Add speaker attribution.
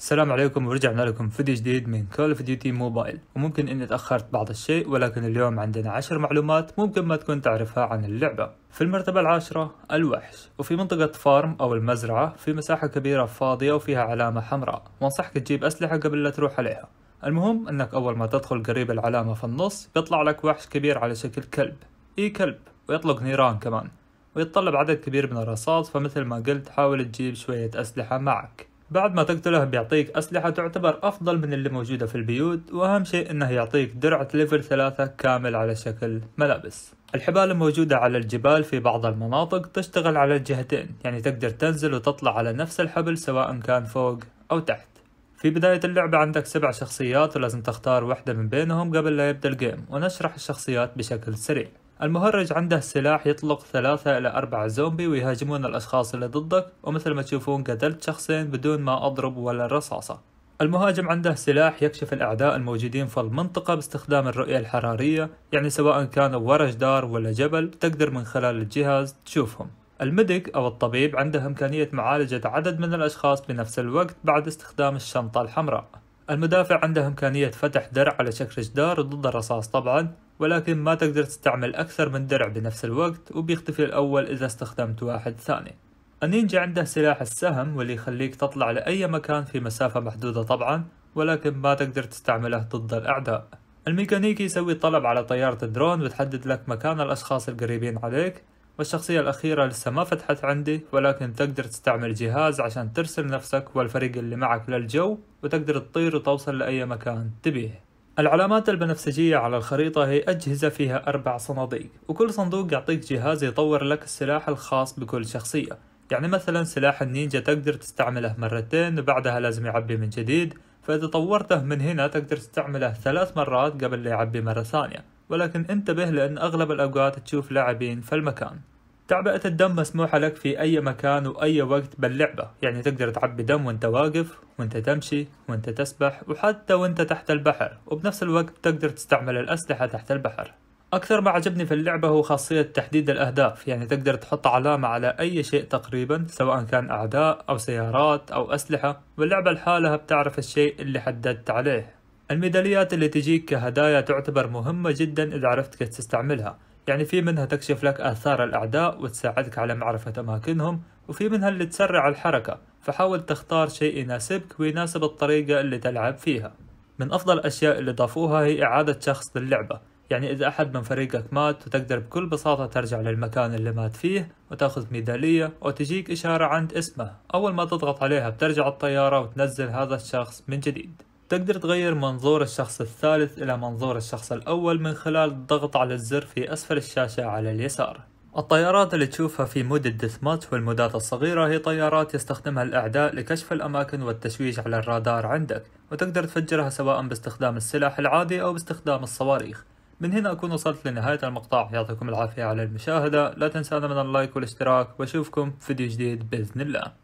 Speaker 1: السلام عليكم ورجعنا لكم فيديو جديد من كول اوف ديوتي موبايل وممكن اني تاخرت بعض الشيء ولكن اليوم عندنا عشر معلومات ممكن ما تكون تعرفها عن اللعبة في المرتبة العاشرة الوحش وفي منطقة فارم أو المزرعة في مساحة كبيرة فاضية وفيها علامة حمراء وانصحك تجيب أسلحة قبل لا تروح عليها المهم انك أول ما تدخل قريب العلامة في النص بيطلع لك وحش كبير على شكل كلب إي كلب ويطلق نيران كمان ويتطلب عدد كبير من الرصاص فمثل ما قلت حاول تجيب شوية أسلحة معك بعد ما تقتله بيعطيك أسلحة تعتبر أفضل من اللي موجودة في البيوت وأهم شيء أنه يعطيك درعة ليفل ثلاثة كامل على شكل ملابس الحبال الموجودة على الجبال في بعض المناطق تشتغل على الجهتين يعني تقدر تنزل وتطلع على نفس الحبل سواء كان فوق أو تحت في بداية اللعبة عندك سبع شخصيات ولازم تختار واحدة من بينهم قبل لا يبدأ الجيم ونشرح الشخصيات بشكل سريع المهرج عنده سلاح يطلق ثلاثة إلى أربعة زومبي ويهاجمون الأشخاص اللي ضدك ومثل ما تشوفون قتلت شخصين بدون ما أضرب ولا رصاصة المهاجم عنده سلاح يكشف الأعداء الموجودين في المنطقة باستخدام الرؤية الحرارية يعني سواء كانوا ورا جدار ولا جبل تقدر من خلال الجهاز تشوفهم الميديك أو الطبيب عنده إمكانية معالجة عدد من الأشخاص بنفس الوقت بعد استخدام الشنطة الحمراء المدافع عنده إمكانية فتح درع على شكل جدار ضد الرصاص طبعا ولكن ما تقدر تستعمل أكثر من درع بنفس الوقت وبيختفي الأول إذا استخدمت واحد ثاني النينجا عنده سلاح السهم واللي يخليك تطلع لأي مكان في مسافة محدودة طبعا ولكن ما تقدر تستعمله ضد الأعداء الميكانيكي يسوي طلب على طيارة الدرون وتحدد لك مكان الأشخاص القريبين عليك والشخصية الأخيرة لسه ما فتحت عندي ولكن تقدر تستعمل جهاز عشان ترسل نفسك والفريق اللي معك للجو وتقدر تطير وتوصل لأي مكان تبيه العلامات البنفسجية على الخريطة هي أجهزة فيها أربع صناديق وكل صندوق يعطيك جهاز يطور لك السلاح الخاص بكل شخصية يعني مثلا سلاح النينجا تقدر تستعمله مرتين وبعدها لازم يعبي من جديد فإذا طورته من هنا تقدر تستعمله ثلاث مرات قبل لا يعبي مرة ثانية ولكن انتبه لأن أغلب الأوقات تشوف لاعبين في المكان تعبئة الدم مسموحة لك في أي مكان وأي وقت باللعبة يعني تقدر تعبي دم وانت واقف وانت تمشي وانت تسبح وحتى وانت تحت البحر وبنفس الوقت تقدر تستعمل الأسلحة تحت البحر أكثر ما عجبني في اللعبة هو خاصية تحديد الأهداف يعني تقدر تحط علامة على أي شيء تقريبا سواء كان أعداء أو سيارات أو أسلحة واللعبة لحالها بتعرف الشيء اللي حددت عليه الميداليات اللي تجيك كهدايا تعتبر مهمة جدا إذا عرفت كيف تستعملها يعني في منها تكشف لك آثار الأعداء وتساعدك على معرفة أماكنهم وفي منها اللي تسرع الحركة فحاول تختار شيء يناسبك ويناسب الطريقة اللي تلعب فيها من أفضل الأشياء اللي ضافوها هي إعادة شخص للعبة يعني إذا أحد من فريقك مات وتقدر بكل بساطة ترجع للمكان اللي مات فيه وتاخذ ميدالية وتجيك إشارة عند اسمه أول ما تضغط عليها بترجع الطيارة وتنزل هذا الشخص من جديد تقدر تغير منظور الشخص الثالث إلى منظور الشخص الأول من خلال الضغط على الزر في أسفل الشاشة على اليسار الطيارات اللي تشوفها في مود الديث ماتش والمودات الصغيرة هي طيارات يستخدمها الأعداء لكشف الأماكن والتشويش على الرادار عندك وتقدر تفجرها سواء باستخدام السلاح العادي أو باستخدام الصواريخ من هنا أكون وصلت لنهاية المقطع يعطيكم العافية على المشاهدة لا تنسانا من اللايك والاشتراك وأشوفكم في فيديو جديد بإذن الله